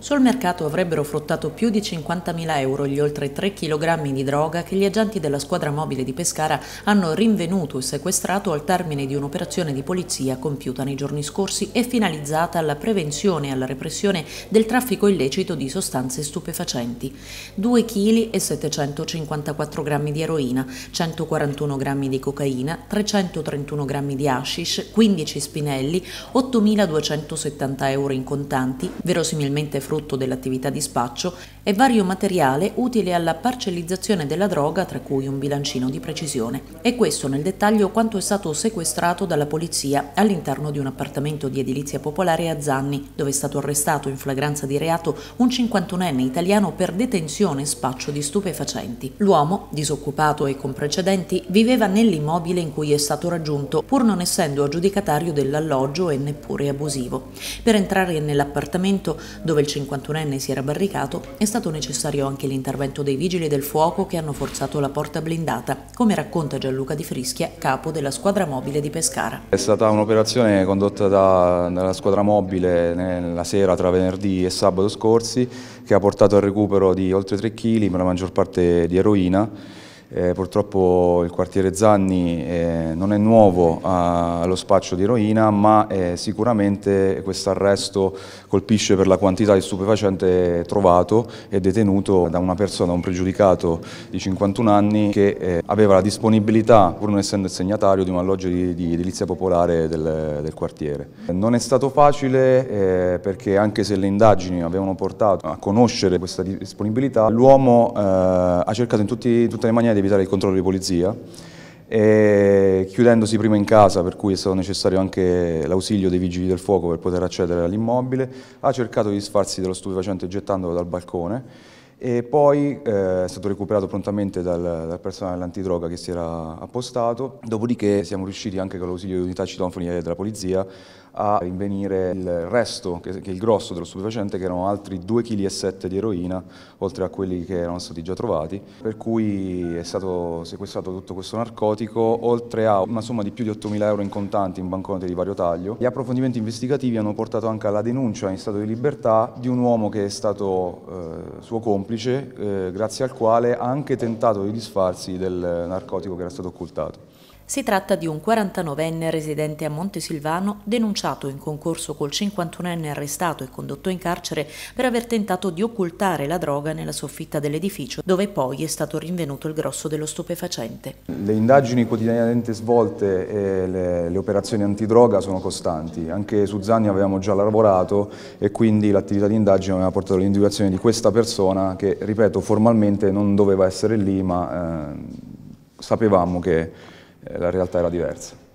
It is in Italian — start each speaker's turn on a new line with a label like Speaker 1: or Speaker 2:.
Speaker 1: Sul mercato avrebbero fruttato più di 50.000 euro gli oltre 3 kg di droga che gli agenti della squadra mobile di Pescara hanno rinvenuto e sequestrato al termine di un'operazione di polizia compiuta nei giorni scorsi e finalizzata alla prevenzione e alla repressione del traffico illecito di sostanze stupefacenti. 2 kg e 754 g di eroina, 141 g di cocaina, 331 g di hashish, 15 spinelli, 8.270 euro in contanti, verosimilmente frutto dell'attività di spaccio, e vario materiale utile alla parcellizzazione della droga, tra cui un bilancino di precisione. E questo nel dettaglio quanto è stato sequestrato dalla polizia all'interno di un appartamento di edilizia popolare a Zanni, dove è stato arrestato in flagranza di reato un 51enne italiano per detenzione e spaccio di stupefacenti. L'uomo, disoccupato e con precedenti, viveva nell'immobile in cui è stato raggiunto, pur non essendo aggiudicatario dell'alloggio e neppure abusivo. Per entrare nell'appartamento, dove il 51enne si era barricato, è stato necessario anche l'intervento dei vigili del fuoco che hanno forzato la porta blindata, come racconta Gianluca Di Frischia, capo della squadra mobile di Pescara.
Speaker 2: È stata un'operazione condotta da, dalla squadra mobile nella sera tra venerdì e sabato scorsi che ha portato al recupero di oltre 3 kg, per la maggior parte di eroina eh, purtroppo il quartiere Zanni eh, non è nuovo a, ah, allo spaccio di eroina, ma eh, sicuramente questo arresto colpisce per la quantità di stupefacente trovato e detenuto da una persona, un pregiudicato di 51 anni che eh, aveva la disponibilità, pur non essendo il segnatario, di un alloggio di, di edilizia popolare del, del, quartiere. Non è stato facile eh, perché anche se le indagini avevano portato a conoscere questa disponibilità, l'uomo eh, ha cercato in, tutti, tutte le maniere di evitare il controllo di polizia, chiudendosi prima in casa, per cui è stato necessario anche l'ausilio dei vigili del fuoco per poter accedere all'immobile, ha cercato di disfarsi dello stupefacente gettandolo dal balcone e poi eh, è stato recuperato prontamente dal, dal personale dell'antidroga che si era appostato, dopodiché siamo riusciti anche con l'ausilio di unità citofonia della polizia a rinvenire il resto, che, che il grosso dello stupefacente, che erano altri 2,7 kg di eroina, oltre a quelli che erano stati già trovati, per cui è stato sequestrato tutto questo narcotico, oltre a una somma di più di 8.000 euro in contanti in banconote di vario taglio. Gli approfondimenti investigativi hanno portato anche alla denuncia in stato di libertà di un uomo che è stato eh, suo compito complice eh, grazie al quale ha anche tentato di disfarsi del narcotico che era stato occultato.
Speaker 1: Si tratta di un 49enne residente a Montesilvano denunciato in concorso col 51enne arrestato e condotto in carcere per aver tentato di occultare la droga nella soffitta dell'edificio dove poi è stato rinvenuto il grosso dello stupefacente.
Speaker 2: Le indagini quotidianamente svolte e le, le operazioni antidroga sono costanti. Anche su Zanni avevamo già lavorato e quindi l'attività di indagine aveva portato all'individuazione di questa persona che, ripeto, formalmente non doveva essere lì ma eh, sapevamo che eh, la realtà era diversa.